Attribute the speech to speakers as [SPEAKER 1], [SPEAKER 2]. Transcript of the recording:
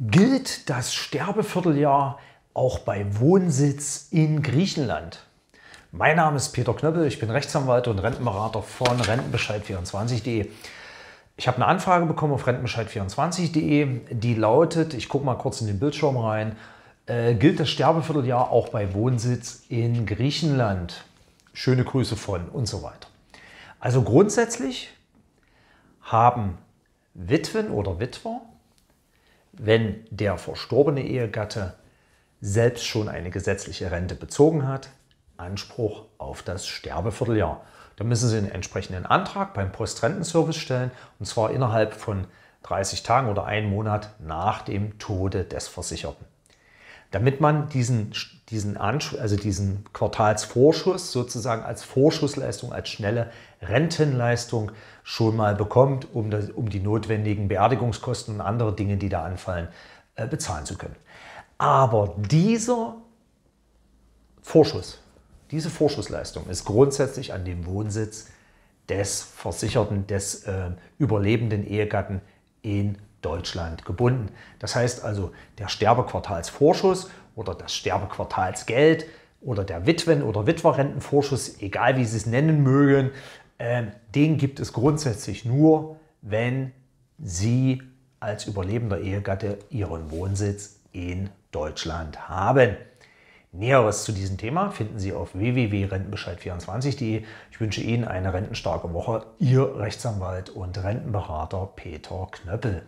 [SPEAKER 1] gilt das Sterbevierteljahr auch bei Wohnsitz in Griechenland. Mein Name ist Peter Knöppel, ich bin Rechtsanwalt und Rentenberater von Rentenbescheid24.de. Ich habe eine Anfrage bekommen auf rentenbescheid24.de, die lautet, ich gucke mal kurz in den Bildschirm rein, äh, gilt das Sterbevierteljahr auch bei Wohnsitz in Griechenland? Schöne Grüße von und so weiter. Also grundsätzlich haben Witwen oder Witwer wenn der verstorbene Ehegatte selbst schon eine gesetzliche Rente bezogen hat, Anspruch auf das Sterbevierteljahr. Da müssen Sie einen entsprechenden Antrag beim Postrentenservice stellen und zwar innerhalb von 30 Tagen oder einem Monat nach dem Tode des Versicherten damit man diesen, diesen, also diesen Quartalsvorschuss sozusagen als Vorschussleistung, als schnelle Rentenleistung schon mal bekommt, um, das, um die notwendigen Beerdigungskosten und andere Dinge, die da anfallen, äh, bezahlen zu können. Aber dieser Vorschuss, diese Vorschussleistung ist grundsätzlich an dem Wohnsitz des Versicherten, des äh, überlebenden Ehegatten in Deutschland gebunden. Das heißt also, der Sterbequartalsvorschuss oder das Sterbequartalsgeld oder der Witwen- oder Witwerrentenvorschuss, egal wie Sie es nennen mögen, ähm, den gibt es grundsätzlich nur, wenn Sie als überlebender Ehegatte Ihren Wohnsitz in Deutschland haben. Näheres zu diesem Thema finden Sie auf www.rentenbescheid24.de. Ich wünsche Ihnen eine rentenstarke Woche. Ihr Rechtsanwalt und Rentenberater Peter Knöppel.